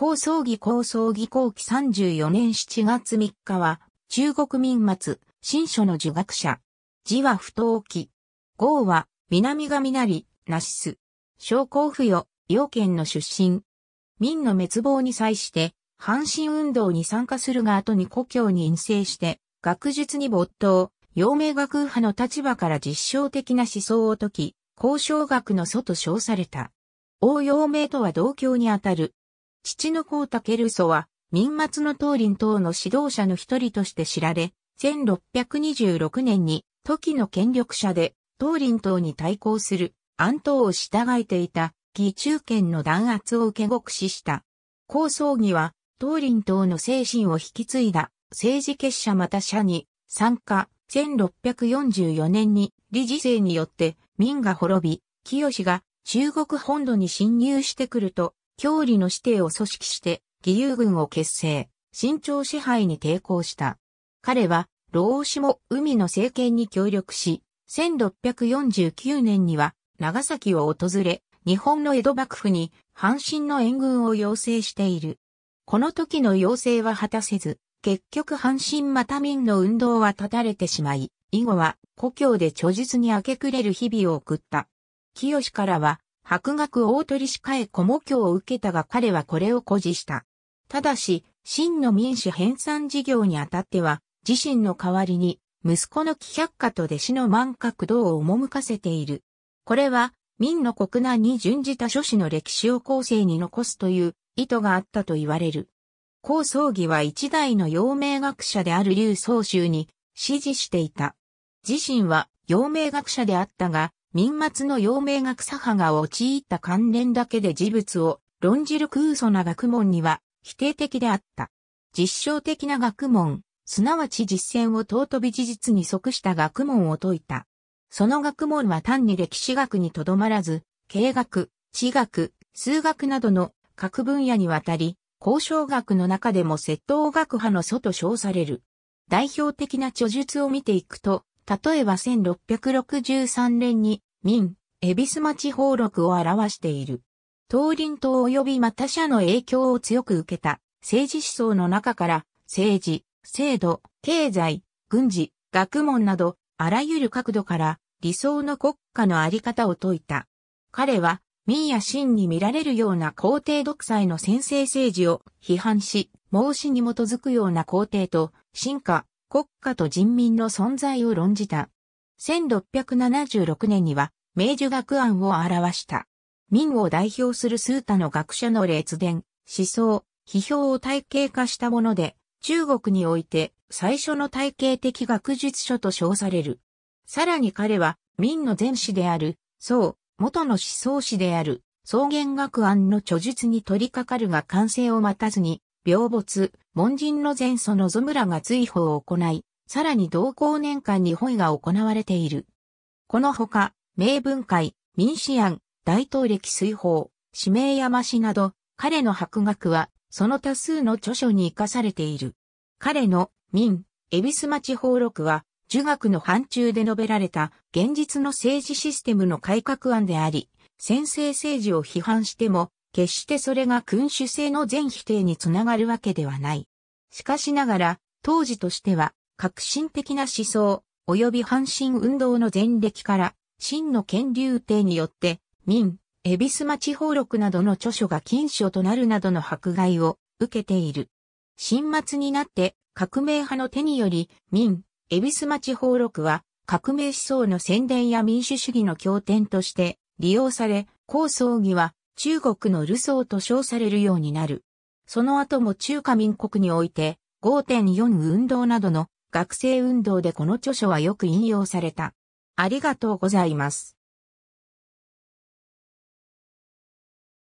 高葬儀高葬儀後期34年7月3日は、中国民末、新書の儒学者。字は不当記。号は、南神なり、なしす。商工付与、要県の出身。民の滅亡に際して、阪神運動に参加するが後に故郷に陰性して、学術に没頭、陽明学派の立場から実証的な思想を解き、交渉学の祖と称された。王陽明とは同郷にあたる父の光武ルソは、民末の東林党の指導者の一人として知られ、1626年に、時の権力者で、東林党に対抗する、安党を従えていた、義中権の弾圧を受け獄死した。高葬儀は、東林党の精神を引き継いだ、政治結社また社に、参加、1644年に、理事制によって、民が滅び、清が中国本土に侵入してくると、郷里の指定を組織して、義勇軍を結成、新朝支配に抵抗した。彼は、老も海の政権に協力し、1649年には長崎を訪れ、日本の江戸幕府に阪神の援軍を要請している。この時の要請は果たせず、結局阪神また民の運動は断たれてしまい、以後は故郷で著述に明け暮れる日々を送った。清からは、博学大取仕家へ古模教を受けたが彼はこれを誇示した。ただし、真の民主編纂事業にあたっては、自身の代わりに、息子の紀百科と弟子の満角道を赴かせている。これは、民の国難に準じた諸子の歴史を後世に残すという意図があったと言われる。高葬儀は一代の陽明学者である劉宗州に指示していた。自身は陽明学者であったが、民末の陽明学左派が陥った関連だけで事物を論じる空想な学問には否定的であった。実証的な学問、すなわち実践を尊び事実に即した学問を説いた。その学問は単に歴史学にとどまらず、経学、地学、数学などの各分野にわたり、交渉学の中でも窃盗学派の祖と称される。代表的な著述を見ていくと、例えば1663年に民、恵比寿町宝録を表している。東林党及びまた社の影響を強く受けた政治思想の中から政治、制度、経済、軍事、学問などあらゆる角度から理想の国家のあり方を説いた。彼は民や真に見られるような皇帝独裁の先制政治を批判し、孟子に基づくような皇帝と、進化、国家と人民の存在を論じた。1676年には明治学案を表した。明を代表する数多の学者の列伝、思想、批評を体系化したもので、中国において最初の体系的学術書と称される。さらに彼は、明の前史である、宋、元の思想史である、草原学案の著述に取り掛かるが完成を待たずに、病没、門人の前祖のゾムらが追放を行い、さらに同行年間に本位が行われている。このほか、名文会、民主案、大統歴水法、指名山氏など、彼の博学は、その多数の著書に生かされている。彼の、民、恵比寿町法録は、儒学の範疇で述べられた、現実の政治システムの改革案であり、先制政治を批判しても、決してそれが君主制の全否定につながるわけではない。しかしながら、当時としては、革新的な思想、及び阪神運動の前歴から、真の権予帝によって、民、恵比寿町法録などの著書が禁書となるなどの迫害を受けている。新末になって革命派の手により民、恵比寿町法録は革命思想の宣伝や民主主義の経典として利用され、高葬儀は中国のルソーと称されるようになる。その後も中華民国において5.4運動などの学生運動でこの著書はよく引用された。ありがとうございます。